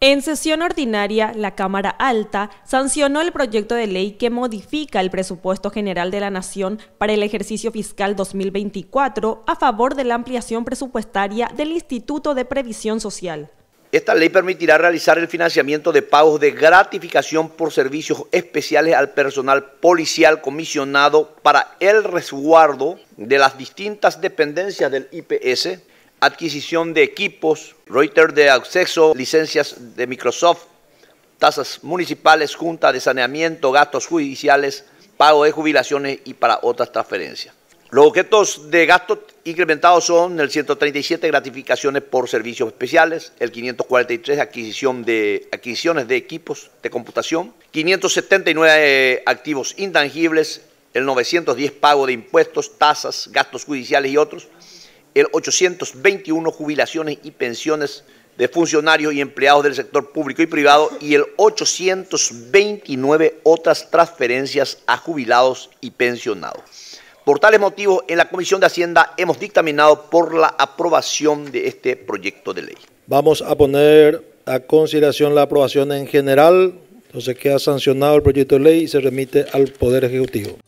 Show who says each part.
Speaker 1: En sesión ordinaria, la Cámara Alta sancionó el proyecto de ley que modifica el presupuesto general de la Nación para el ejercicio fiscal 2024 a favor de la ampliación presupuestaria del Instituto de Previsión Social.
Speaker 2: Esta ley permitirá realizar el financiamiento de pagos de gratificación por servicios especiales al personal policial comisionado para el resguardo de las distintas dependencias del IPS adquisición de equipos, Reuters de acceso, licencias de Microsoft, tasas municipales, junta de saneamiento, gastos judiciales, pago de jubilaciones y para otras transferencias. Los objetos de gasto incrementados son el 137 gratificaciones por servicios especiales, el 543 adquisición de, adquisiciones de equipos de computación, 579 activos intangibles, el 910 pago de impuestos, tasas, gastos judiciales y otros, el 821 jubilaciones y pensiones de funcionarios y empleados del sector público y privado y el 829 otras transferencias a jubilados y pensionados. Por tales motivos, en la Comisión de Hacienda hemos dictaminado por la aprobación de este proyecto de ley.
Speaker 3: Vamos a poner a consideración la aprobación en general. Entonces queda sancionado el proyecto de ley y se remite al Poder Ejecutivo.